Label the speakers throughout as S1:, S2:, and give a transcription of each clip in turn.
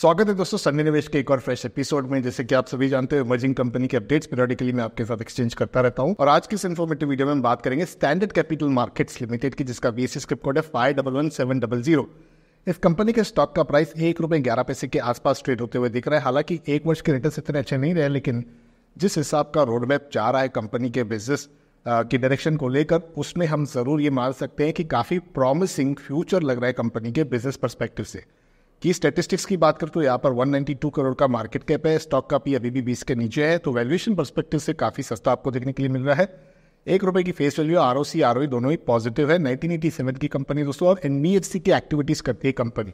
S1: स्वागत है दोस्तों निवेश के एक और फ्रेश एपिसोड में जैसे कि आप सभी जानते हो इमर्जिंग कंपनी के अपडेट्स पीरियडिकली मैं आपके साथ एक्सचेंज करता रहता हूं और आज के इस इन्फॉर्मेटिव वीडियो में हम बात करेंगे स्टैंडर्ड कैपिटल मार्केट्स लिमिटेड की जिसका बीएससी स्क्रिप्ट कोड है five double one seven double zero इस कंपनी के स्टॉक का प्राइस एक रुपये ग्यारह पैसे के आसपास ट्रेड होते हुए दिख रहा है हालांकि एक वर्ष के रिटर्न इतने अच्छे नहीं रहे लेकिन जिस हिसाब का रोडमैप जा रहा है कंपनी के बिजनेस की डायरेक्शन को लेकर उसमें हम जरूर ये मान सकते हैं कि काफ़ी प्रॉमिसिंग फ्यूचर लग रहा है कंपनी के बिजनेस परस्पेक्टिव से की स्टेटिस्टिक्स की बात करें तो यहाँ पर 192 करोड़ का मार्केट कैप है स्टॉक का पी अभी भी बीस के नीचे है तो वैल्यूएशन परस्पेक्टिव से काफ़ी सस्ता आपको देखने के लिए मिल रहा है एक रुपये की face value R O C R O दोनों ही पॉजिटिव है नाइनटीन एटी सेवन की कंपनी दोस्तों और एन बी एफ सी की एक्टिविटीज़ करती है कंपनी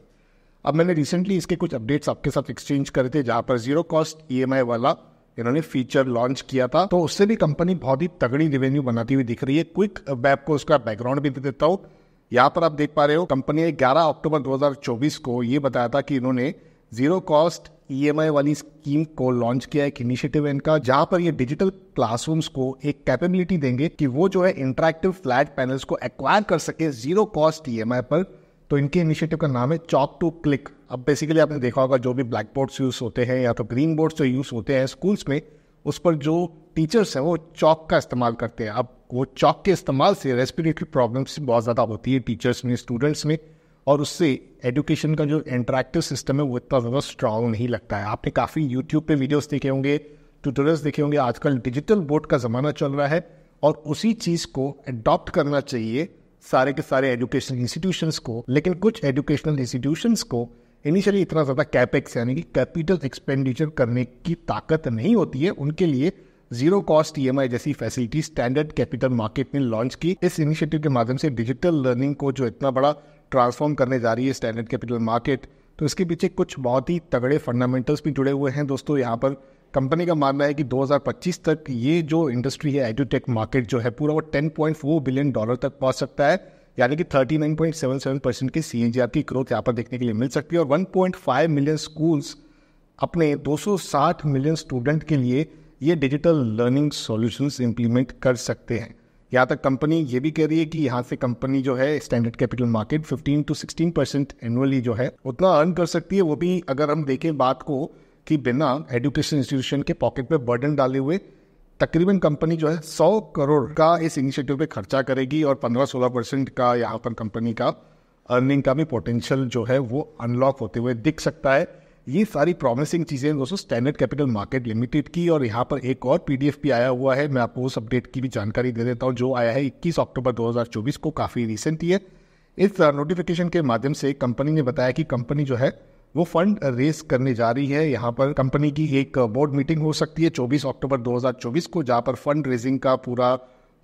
S1: अब मैंने रिसेंटली इसके कुछ अपडेट्स आपके साथ एक्सचेंज करे थे जहाँ पर zero cost E M I वाला इन्होंने फीचर लॉन्च किया था तो उससे भी कंपनी बहुत ही तगड़ी रेवेन्यू बनाती हुई दिख रही है क्विक वैप को उसका बैकग्राउंड भी दे देता हूँ यहाँ पर आप देख पा रहे हो कंपनी ने ग्यारह अक्टूबर 2024 को ये बताया था कि इन्होंने जीरो कॉस्ट ई e वाली स्कीम को लॉन्च किया एक इनिशिएटिव इनका जहां पर ये डिजिटल क्लासरूम्स को एक कैपेबिलिटी देंगे कि वो जो है इंटरेक्टिव फ्लैट पैनल्स को एक्वायर कर सके जीरो कॉस्ट ई e पर तो इनके इनिशिएटिव का नाम है चॉक टू क्लिक अब बेसिकली आपने देखा होगा जो भी ब्लैक बोर्ड्स यूज होते हैं या तो ग्रीन बोर्ड्स जो यूज होते हैं स्कूल्स में उस पर जो टीचर्स हैं वो चौक का इस्तेमाल करते हैं अब वो चौक के इस्तेमाल से रेस्पिरेटरी प्रॉब्लम्स बहुत ज़्यादा होती है टीचर्स में स्टूडेंट्स में और उससे एजुकेशन का जो इंटरेक्टिव सिस्टम है वो इतना ज़्यादा स्ट्रांग नहीं लगता है आपने काफ़ी यूट्यूब पे वीडियोस देखे होंगे ट्यूटोरियल्स देखे होंगे आजकल डिजिटल बोर्ड का ज़माना चल रहा है और उसी चीज़ को अडॉप्ट करना चाहिए सारे के सारे एजुकेशनल इंस्टीट्यूशंस को लेकिन कुछ एजुकेशनल इंस्टीट्यूशंस को इनिशियली इतना ज़्यादा कैपेक्स यानी कि कैपिटल एक्सपेंडिचर करने की ताकत नहीं होती है उनके लिए जीरो कॉस्ट ई जैसी फैसिलिटी स्टैंडर्ड कैपिटल मार्केट ने लॉन्च की इस इनिशिएटिव के माध्यम से डिजिटल लर्निंग को जो इतना बड़ा ट्रांसफॉर्म करने जा रही है स्टैंडर्ड कैपिटल मार्केट तो इसके पीछे कुछ बहुत ही तगड़े फंडामेंटल्स भी जुड़े हुए हैं दोस्तों यहाँ पर कंपनी का मानना है कि 2025 तक ये जो इंडस्ट्री है एडुटेक मार्केट जो है पूरा वो 10.4 बिलियन डॉलर तक पहुंच सकता है यानी कि 39.77 परसेंट की सी की ग्रोथ यहाँ पर देखने के लिए मिल सकती है और 1.5 मिलियन स्कूल्स अपने 260 मिलियन स्टूडेंट के लिए ये डिजिटल लर्निंग सॉल्यूशंस इम्प्लीमेंट कर सकते हैं यहाँ तक कंपनी ये भी कह रही है कि यहाँ से कंपनी जो है Standard Capital Market 15 to 16 percent annually जो है उतना अर्न कर सकती है वो भी अगर हम देखें बात को कि बिना एजुकेशन इंस्टीट्यूशन के पॉकेट में बर्डन डाले हुए तकरीबन कंपनी जो है सौ करोड़ का इस इनिशिएटिव पे खर्चा करेगी और पंद्रह सोलह परसेंट का यहाँ पर कंपनी का अर्निंग का भी पोटेंशियल जो है वो अनलॉक होते हुए दिख सकता है ये सारी प्रॉमिसिंग चीज़ें दोस्तों स्टैंडर्ड कैपिटल मार्केट लिमिटेड की और यहाँ पर एक और पी भी आया हुआ है मैं आपको उस अपडेट की भी जानकारी दे देता हूँ जो आया है इक्कीस अक्टूबर दो को काफ़ी रिसेंट ही है इस नोटिफिकेशन के माध्यम से कंपनी ने बताया कि कंपनी जो है वो फंड रेस करने जा रही है यहाँ पर कंपनी की एक बोर्ड मीटिंग हो सकती है 24 अक्टूबर 2024 को जहाँ पर फंड रेजिंग का पूरा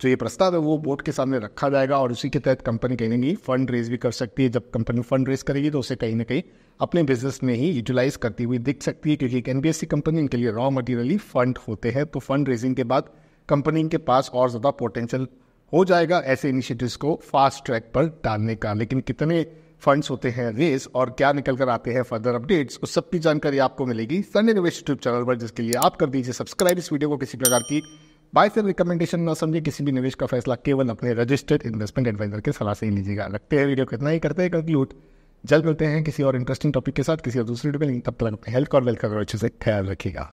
S1: जो ये प्रस्ताव है वो बोर्ड के सामने रखा जाएगा और उसी के तहत कंपनी कहीं ना कहीं फंड रेज भी कर सकती है जब कंपनी फंड रेज करेगी तो उसे कहीं ना कहीं अपने बिजनेस में ही यूटिलाइज करती हुई दिख सकती है क्योंकि एक एनबीएससी कंपनी इनके लिए रॉ ही फंड होते हैं तो फंड रेजिंग के बाद कंपनी के पास और ज़्यादा पोटेंशियल हो जाएगा ऐसे इनिशिएटिव्स को फास्ट ट्रैक पर डालने का लेकिन कितने फंड्स होते हैं रेस और क्या निकल कर आते हैं फर्दर अपडेट्स उस सब की जानकारी आपको मिलेगी सन्नी निवेश यूट्यूब चैनल पर जिसके लिए आप कर दीजिए सब्सक्राइब इस वीडियो को किसी प्रकार की बाय से रिकमेंडेशन न समझे किसी भी निवेश का फैसला केवल अपने रजिस्टर्ड इन्वेस्टमेंट एडवाइजर के सलाह से ही लीजिएगा रखते हैं वीडियो कितना ही करते हैं कंक्लूड जल्द मिलते हैं किसी और इंटरेस्टिंग टॉपिक के साथ किसी और दूसरे वीडियो में तब तक अपने हेल्थ और वेल्थ का अच्छे से ख्याल रखिएगा